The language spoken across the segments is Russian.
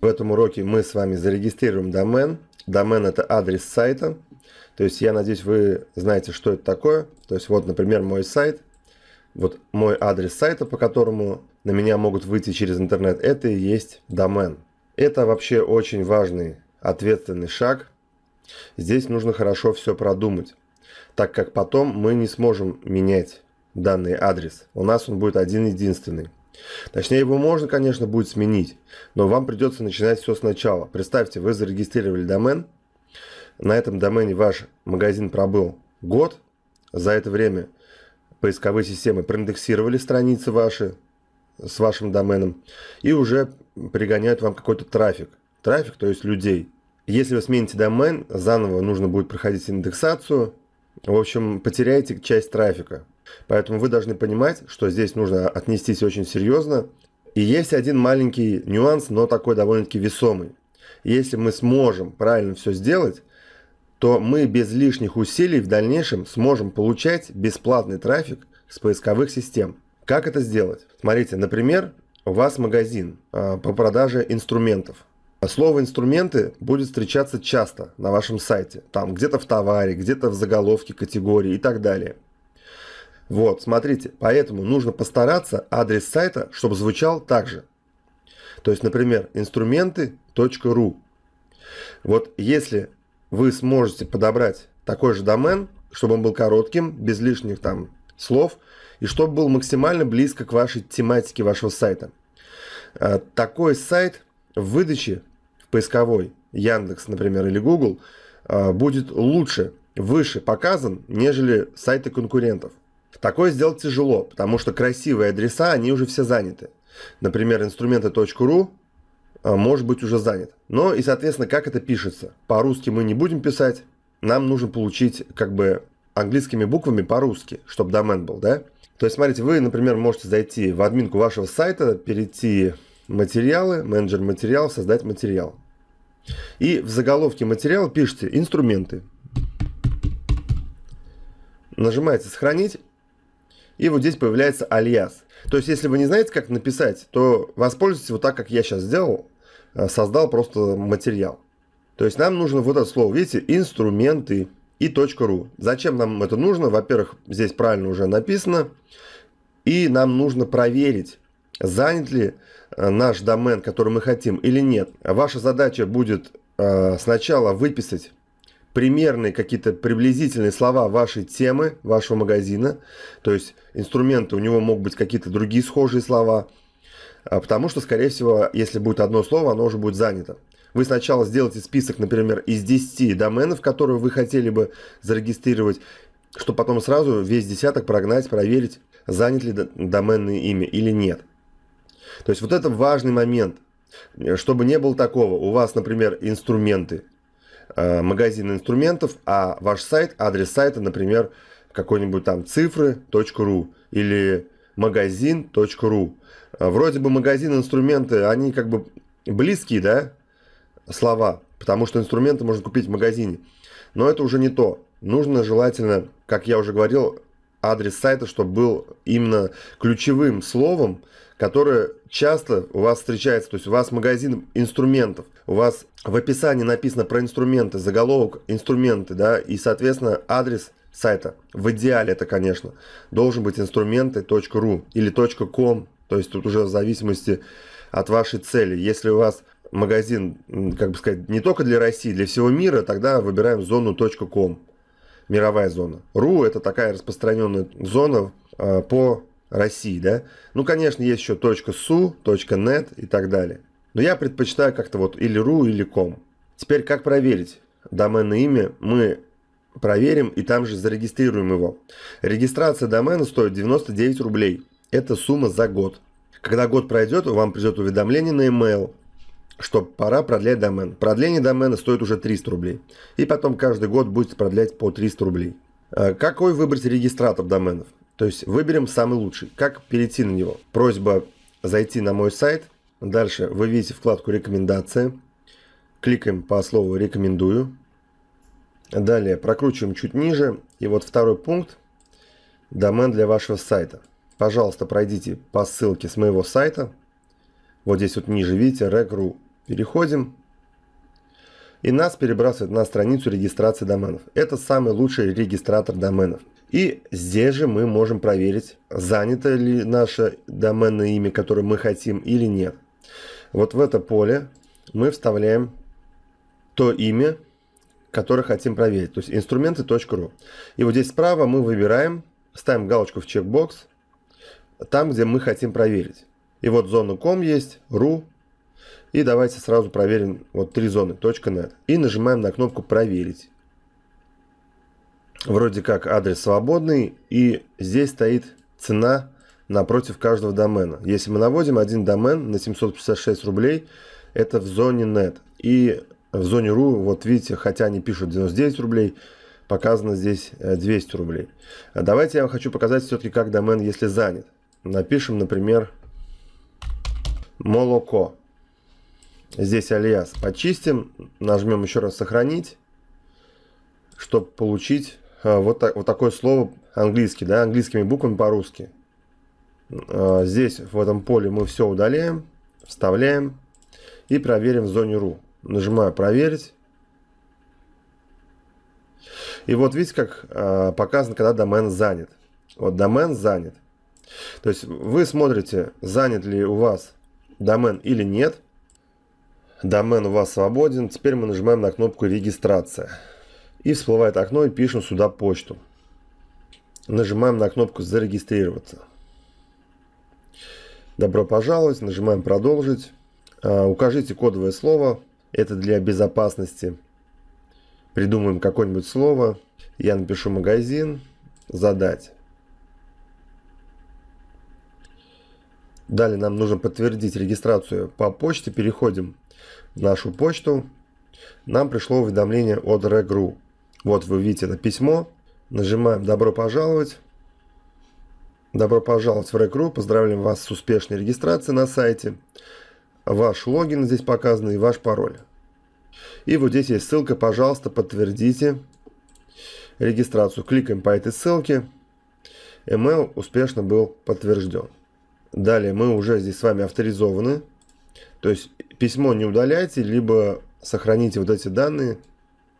В этом уроке мы с вами зарегистрируем домен. Домен это адрес сайта. То есть я надеюсь, вы знаете, что это такое. То есть вот, например, мой сайт. Вот мой адрес сайта, по которому на меня могут выйти через интернет, это и есть домен. Это вообще очень важный, ответственный шаг. Здесь нужно хорошо все продумать, так как потом мы не сможем менять данный адрес. У нас он будет один единственный. Точнее, его можно, конечно, будет сменить, но вам придется начинать все сначала. Представьте, вы зарегистрировали домен, на этом домене ваш магазин пробыл год, за это время поисковые системы проиндексировали страницы ваши с вашим доменом и уже пригоняют вам какой-то трафик. Трафик, то есть людей. Если вы смените домен, заново нужно будет проходить индексацию. В общем, потеряете часть трафика. Поэтому вы должны понимать, что здесь нужно отнестись очень серьезно. И есть один маленький нюанс, но такой довольно-таки весомый. Если мы сможем правильно все сделать, то мы без лишних усилий в дальнейшем сможем получать бесплатный трафик с поисковых систем. Как это сделать? Смотрите, например, у вас магазин а, по продаже инструментов. Слово «инструменты» будет встречаться часто на вашем сайте. Там где-то в товаре, где-то в заголовке категории и так далее – вот, смотрите, поэтому нужно постараться адрес сайта, чтобы звучал так же. То есть, например, инструменты.ру. Вот если вы сможете подобрать такой же домен, чтобы он был коротким, без лишних там слов, и чтобы был максимально близко к вашей тематике вашего сайта. А, такой сайт в выдаче в поисковой Яндекс, например, или Google а, будет лучше, выше показан, нежели сайты конкурентов. Такое сделать тяжело, потому что красивые адреса, они уже все заняты. Например, инструменты.ру а, может быть уже занят. Но и, соответственно, как это пишется. По-русски мы не будем писать. Нам нужно получить как бы английскими буквами по-русски, чтобы домен был, да? То есть, смотрите, вы, например, можете зайти в админку вашего сайта, перейти материалы, менеджер материалов, создать материал. И в заголовке материала пишите инструменты. Нажимаете сохранить и вот здесь появляется альяс. То есть, если вы не знаете, как написать, то воспользуйтесь вот так, как я сейчас сделал. Э, создал просто материал. То есть, нам нужно вот это слово, видите, инструменты и .ру. Зачем нам это нужно? Во-первых, здесь правильно уже написано. И нам нужно проверить, занят ли э, наш домен, который мы хотим, или нет. Ваша задача будет э, сначала выписать примерные какие-то приблизительные слова вашей темы, вашего магазина. То есть инструменты у него могут быть какие-то другие схожие слова. А, потому что, скорее всего, если будет одно слово, оно уже будет занято. Вы сначала сделаете список, например, из 10 доменов, которые вы хотели бы зарегистрировать, чтобы потом сразу весь десяток прогнать, проверить, занят ли доменное имя или нет. То есть вот это важный момент, э, чтобы не было такого. У вас, например, инструменты – Э, магазин инструментов, а ваш сайт, адрес сайта, например, какой-нибудь там цифры.ру или магазин.ру. Э, вроде бы магазин, инструменты, они как бы близкие, да, слова, потому что инструменты можно купить в магазине. Но это уже не то. Нужно желательно, как я уже говорил, адрес сайта, чтобы был именно ключевым словом, которое часто у вас встречается. То есть у вас магазин инструментов, у вас в описании написано про инструменты, заголовок инструменты, да, и, соответственно, адрес сайта. В идеале это, конечно, должен быть инструменты.ру или .com, то есть тут уже в зависимости от вашей цели. Если у вас магазин, как бы сказать, не только для России, для всего мира, тогда выбираем зону .com, мировая зона. .ru – это такая распространенная зона а, по России, да? Ну, конечно, есть еще .su, .net и так далее. Но я предпочитаю как-то вот или .ru, или .com. Теперь как проверить доменное имя? Мы проверим и там же зарегистрируем его. Регистрация домена стоит 99 рублей. Это сумма за год. Когда год пройдет, вам придет уведомление на email, что пора продлять домен. Продление домена стоит уже 300 рублей. И потом каждый год будете продлять по 300 рублей. Э, какой выбрать регистратор доменов? То есть выберем самый лучший. Как перейти на него? Просьба зайти на мой сайт. Дальше вы видите вкладку «Рекомендации». Кликаем по слову «Рекомендую». Далее прокручиваем чуть ниже. И вот второй пункт – домен для вашего сайта. Пожалуйста, пройдите по ссылке с моего сайта. Вот здесь вот ниже, видите, rec.ru. Переходим. И нас перебрасывает на страницу регистрации доменов. Это самый лучший регистратор доменов. И здесь же мы можем проверить, занято ли наше доменное имя, которое мы хотим или нет. Вот в это поле мы вставляем то имя, которое хотим проверить, то есть инструменты.ру. И вот здесь справа мы выбираем, ставим галочку в чекбокс, там, где мы хотим проверить. И вот зона ком есть, ру. И давайте сразу проверим вот три зоны .net. И нажимаем на кнопку «Проверить». Вроде как адрес свободный, и здесь стоит цена напротив каждого домена. Если мы наводим один домен на 756 рублей, это в зоне net. И в зоне RU, вот видите, хотя они пишут 99 рублей, показано здесь 200 э, рублей. А давайте я вам хочу показать все-таки, как домен, если занят. Напишем, например, молоко. Здесь алиас почистим, нажмем еще раз сохранить, чтобы получить Э, вот, так, вот такое слово английский, да, английскими буквами по-русски. Э, здесь в этом поле мы все удаляем, вставляем и проверим в зоне RU. Нажимаю «Проверить». И вот видите, как э, показано, когда домен занят. Вот домен занят. То есть вы смотрите, занят ли у вас домен или нет. Домен у вас свободен. Теперь мы нажимаем на кнопку «Регистрация». И всплывает окно и пишем сюда почту. Нажимаем на кнопку «Зарегистрироваться». Добро пожаловать, нажимаем «Продолжить». А, укажите кодовое слово, это для безопасности. Придумаем какое-нибудь слово. Я напишу «Магазин», «Задать». Далее нам нужно подтвердить регистрацию по почте. Переходим в нашу почту. Нам пришло уведомление от Regru. Вот вы видите это письмо. Нажимаем «Добро пожаловать». Добро пожаловать в Рекру. Поздравляем вас с успешной регистрацией на сайте. Ваш логин здесь показан и ваш пароль. И вот здесь есть ссылка «Пожалуйста, подтвердите регистрацию». Кликаем по этой ссылке. Email успешно был подтвержден. Далее мы уже здесь с вами авторизованы. То есть письмо не удаляйте, либо сохраните вот эти данные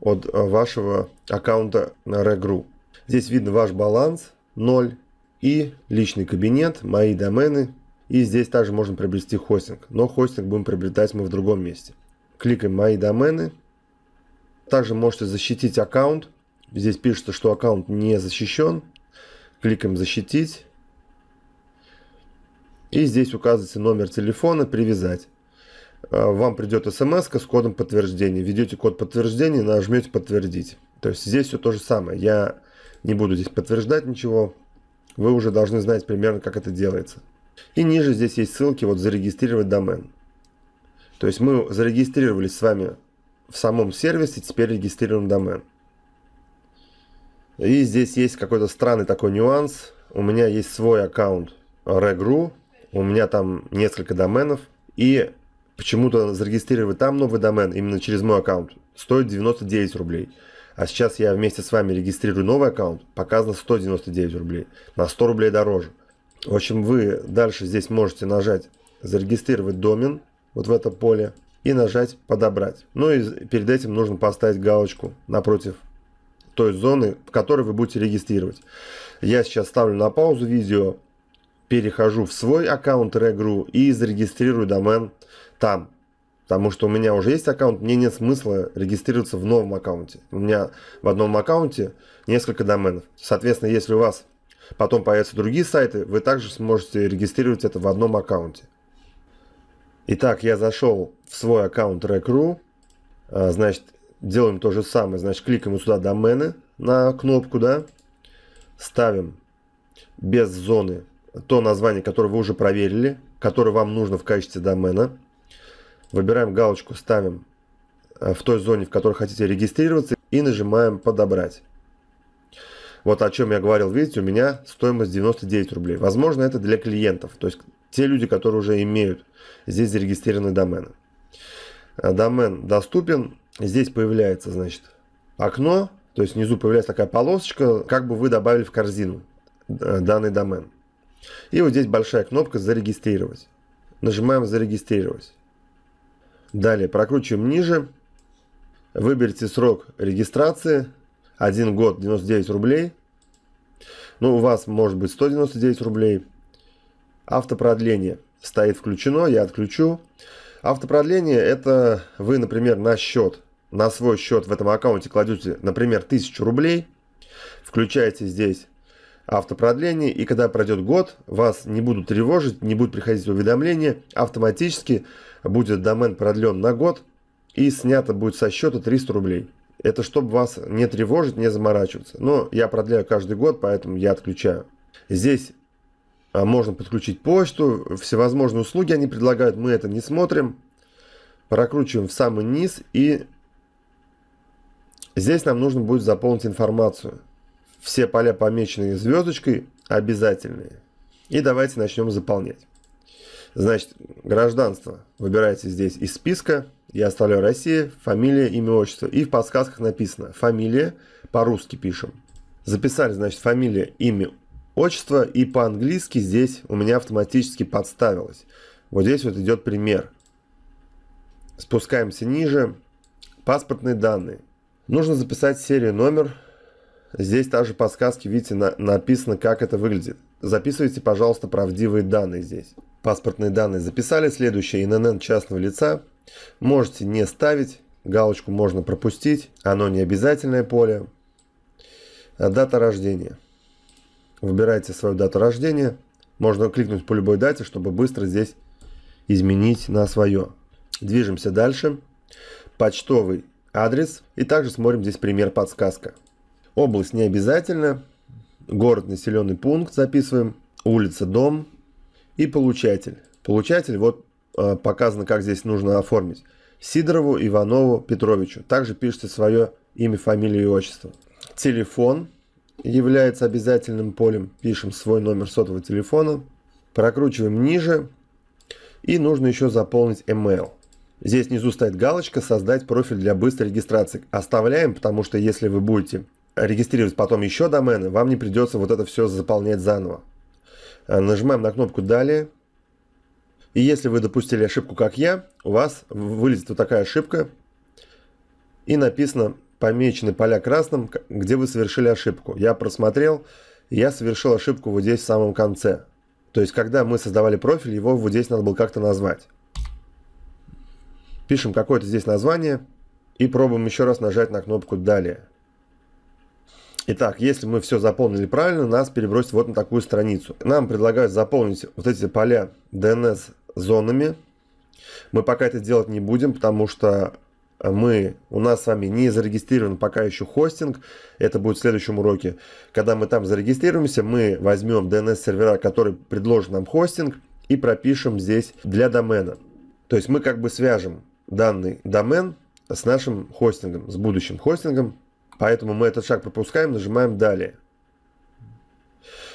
от э, вашего аккаунта на Regru. Здесь видно ваш баланс 0 и личный кабинет, мои домены. И здесь также можно приобрести хостинг. Но хостинг будем приобретать мы в другом месте. Кликаем «Мои домены». Также можете защитить аккаунт. Здесь пишется, что аккаунт не защищен. Кликаем «Защитить». И здесь указывается номер телефона «Привязать». Э, вам придет смс с кодом подтверждения. Введете код подтверждения, нажмете подтвердить. То есть здесь все то же самое. Я не буду здесь подтверждать ничего. Вы уже должны знать примерно, как это делается. И ниже здесь есть ссылки, вот зарегистрировать домен. То есть мы зарегистрировались с вами в самом сервисе, теперь регистрируем домен. И здесь есть какой-то странный такой нюанс. У меня есть свой аккаунт Regru, у меня там несколько доменов. И почему-то зарегистрировать там новый домен именно через мой аккаунт стоит 99 рублей. А сейчас я вместе с вами регистрирую новый аккаунт, показано 199 рублей, на 100 рублей дороже. В общем, вы дальше здесь можете нажать «Зарегистрировать домен» вот в это поле и нажать «Подобрать». Ну и перед этим нужно поставить галочку напротив той зоны, в которой вы будете регистрировать. Я сейчас ставлю на паузу видео, перехожу в свой аккаунт Regru и зарегистрирую домен там. Потому что у меня уже есть аккаунт, мне нет смысла регистрироваться в новом аккаунте. У меня в одном аккаунте несколько доменов. Соответственно, если у вас потом появятся другие сайты, вы также сможете регистрировать это в одном аккаунте. Итак, я зашел в свой аккаунт Rec.ru. А, значит, делаем то же самое. Значит, кликаем сюда домены на кнопку, да. Ставим без зоны то название, которое вы уже проверили, которое вам нужно в качестве домена. Выбираем галочку, ставим э, в той зоне, в которой хотите регистрироваться и нажимаем «Подобрать». Вот о чем я говорил, видите, у меня стоимость 99 рублей. Возможно, это для клиентов, то есть те люди, которые уже имеют здесь зарегистрированные домены. Э, домен доступен, здесь появляется, значит, окно, то есть внизу появляется такая полосочка, как бы вы добавили в корзину э, данный домен. И вот здесь большая кнопка «Зарегистрировать». Нажимаем «Зарегистрировать». Далее прокручиваем ниже. Выберите срок регистрации. один год 99 рублей. Ну, у вас может быть 199 рублей. Автопродление стоит включено, я отключу. Автопродление – это вы, например, на счет, на свой счет в этом аккаунте кладете, например, 1000 рублей. Включаете здесь автопродление, и когда пройдет год, вас не будут тревожить, не будут приходить уведомления, автоматически будет домен продлен на год, и снято будет со счета 300 рублей. Это чтобы вас не тревожить, не заморачиваться. Но я продляю каждый год, поэтому я отключаю. Здесь а, можно подключить почту, всевозможные услуги они предлагают, мы это не смотрим. Прокручиваем в самый низ и здесь нам нужно будет заполнить информацию. Все поля, помеченные звездочкой, обязательные. И давайте начнем заполнять. Значит, гражданство. Выбираете здесь из списка. Я оставляю Россия, фамилия, имя, отчество. И в подсказках написано фамилия, по-русски пишем. Записали, значит, фамилия, имя, отчество. И по-английски здесь у меня автоматически подставилось. Вот здесь вот идет пример. Спускаемся ниже. Паспортные данные. Нужно записать серию номер Здесь также подсказки, видите, на, написано, как это выглядит. Записывайте, пожалуйста, правдивые данные здесь. Паспортные данные записали. Следующее ИНН частного лица. Можете не ставить. Галочку можно пропустить. Оно не обязательное поле. А, дата рождения. Выбирайте свою дату рождения. Можно кликнуть по любой дате, чтобы быстро здесь изменить на свое. Движемся дальше. Почтовый адрес. И также смотрим здесь пример подсказка. Область не обязательно. Город, населенный пункт записываем. Улица, дом и получатель. Получатель, вот э, показано, как здесь нужно оформить. Сидорову, Иванову, Петровичу. Также пишите свое имя, фамилию и отчество. Телефон является обязательным полем. Пишем свой номер сотового телефона. Прокручиваем ниже. И нужно еще заполнить email. Здесь внизу стоит галочка «Создать профиль для быстрой регистрации». Оставляем, потому что если вы будете регистрировать потом еще домены, вам не придется вот это все заполнять заново. Э, нажимаем на кнопку «Далее». И если вы допустили ошибку, как я, у вас вылезет вот такая ошибка. И написано «Помечены поля красным, где вы совершили ошибку». Я просмотрел, я совершил ошибку вот здесь в самом конце. То есть, когда мы создавали профиль, его вот здесь надо было как-то назвать. Пишем какое-то здесь название и пробуем еще раз нажать на кнопку «Далее». Итак, если мы все заполнили правильно, нас перебросит вот на такую страницу. Нам предлагают заполнить вот эти поля DNS зонами. Мы пока это делать не будем, потому что мы, у нас с вами не зарегистрирован пока еще хостинг, это будет в следующем уроке. Когда мы там зарегистрируемся, мы возьмем DNS-сервера, который предложит нам хостинг, и пропишем здесь для домена. То есть мы как бы свяжем данный домен с нашим хостингом, с будущим хостингом, Поэтому мы этот шаг пропускаем, нажимаем «Далее».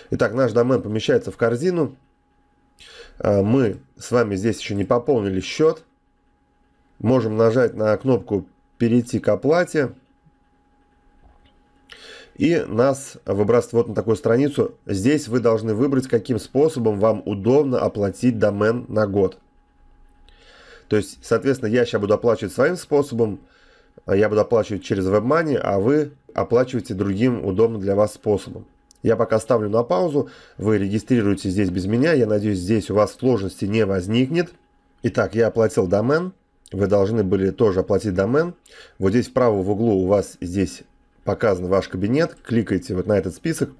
Итак, наш домен помещается в корзину. А, мы с вами здесь еще не пополнили счет. Можем нажать на кнопку «Перейти к оплате». И нас выбрасывает вот на такую страницу. Здесь вы должны выбрать, каким способом вам удобно оплатить домен на год. То есть, соответственно, я сейчас буду оплачивать своим способом – Э, я буду оплачивать через WebMoney, а вы оплачиваете другим удобным для вас способом. Я пока ставлю на паузу, вы регистрируете здесь без меня, я надеюсь, здесь у вас сложности не возникнет. Итак, я оплатил домен, вы должны были тоже оплатить домен. Вот здесь вправо в углу у вас здесь показан ваш кабинет, кликайте вот на этот список,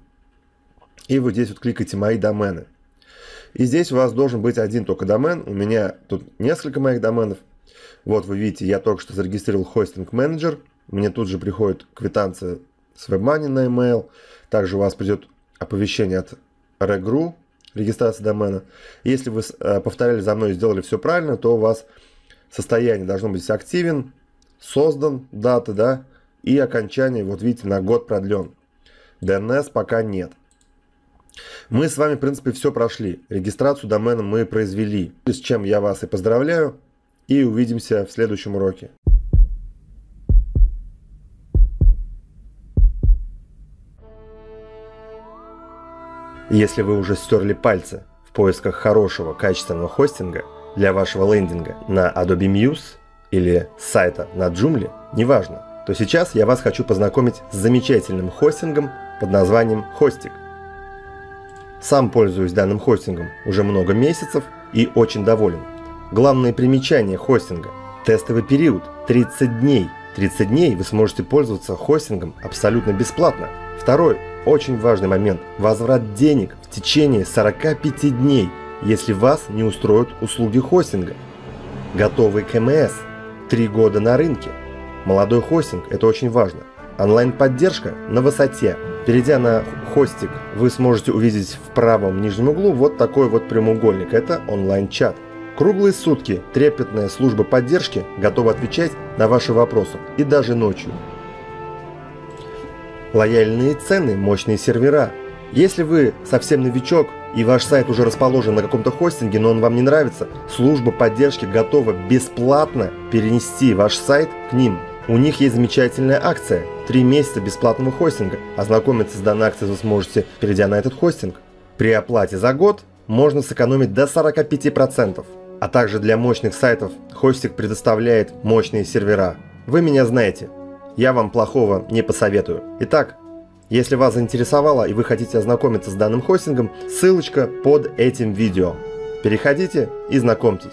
и вот здесь вот кликайте «Мои домены». И здесь у вас должен быть один только домен, у меня тут несколько моих доменов – вот вы видите, я только что зарегистрировал хостинг менеджер. Мне тут же приходит квитанция с WebMoney на email. Также у вас придет оповещение от Regru, регистрация домена. Если вы э, повторяли за мной и сделали все правильно, то у вас состояние должно быть активен, создан, дата, да, и окончание, вот видите, на год продлен. DNS пока нет. Мы с вами, в принципе, все прошли. Регистрацию домена мы произвели. С чем я вас и поздравляю и увидимся в следующем уроке. Если вы уже стерли пальцы в поисках хорошего качественного хостинга для вашего лендинга на Adobe Muse или сайта на Joomla, неважно, то сейчас я вас хочу познакомить с замечательным хостингом под названием Hostic. Сам пользуюсь данным хостингом уже много месяцев и очень доволен. Главные примечания хостинга. Тестовый период 30 дней. 30 дней вы сможете пользоваться хостингом абсолютно бесплатно. Второй очень важный момент – возврат денег в течение 45 дней, если вас не устроят услуги хостинга. Готовый КМС – 3 года на рынке. Молодой хостинг – это очень важно. Онлайн-поддержка на высоте. Перейдя на хостик, вы сможете увидеть в правом нижнем углу вот такой вот прямоугольник – это онлайн-чат – Круглые сутки трепетная служба поддержки готова отвечать на ваши вопросы и даже ночью. Лояльные цены, мощные сервера. Если вы совсем новичок и ваш сайт уже расположен на каком-то хостинге, но он вам не нравится, служба поддержки готова бесплатно перенести ваш сайт к ним. У них есть замечательная акция – 3 месяца бесплатного хостинга. Ознакомиться с данной акцией вы сможете, перейдя на этот хостинг. При оплате за год можно сэкономить до 45% а также для мощных сайтов хостик предоставляет мощные сервера. Вы меня знаете, я вам плохого не посоветую. Итак, если вас заинтересовало и вы хотите ознакомиться с данным хостингом, ссылочка под этим видео. Переходите и знакомьтесь.